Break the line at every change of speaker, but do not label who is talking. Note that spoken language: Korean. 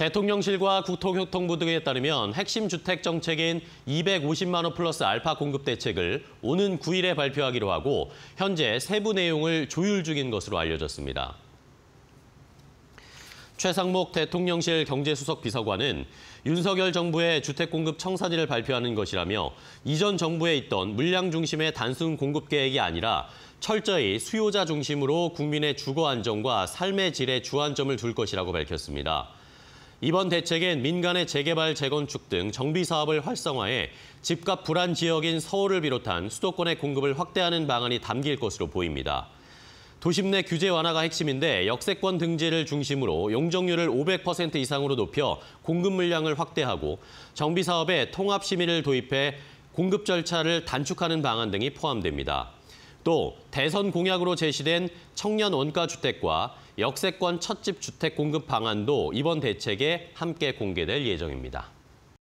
대통령실과 국토교통부 등에 따르면 핵심 주택 정책인 250만 원 플러스 알파 공급 대책을 오는 9일에 발표하기로 하고 현재 세부 내용을 조율 중인 것으로 알려졌습니다. 최상목 대통령실 경제수석 비서관은 윤석열 정부의 주택공급 청사진을 발표하는 것이라며 이전 정부에 있던 물량 중심의 단순 공급 계획이 아니라 철저히 수요자 중심으로 국민의 주거 안정과 삶의 질에 주안점을 둘 것이라고 밝혔습니다. 이번 대책엔 민간의 재개발, 재건축 등 정비 사업을 활성화해 집값 불안 지역인 서울을 비롯한 수도권의 공급을 확대하는 방안이 담길 것으로 보입니다. 도심 내 규제 완화가 핵심인데 역세권 등재를 중심으로 용적률을 500% 이상으로 높여 공급 물량을 확대하고 정비 사업에 통합 심의를 도입해 공급 절차를 단축하는 방안 등이 포함됩니다. 또 대선 공약으로 제시된 청년 원가 주택과 역세권 첫 집 주택 공급 방안도 이번 대책에 함께 공개될 예정입니다.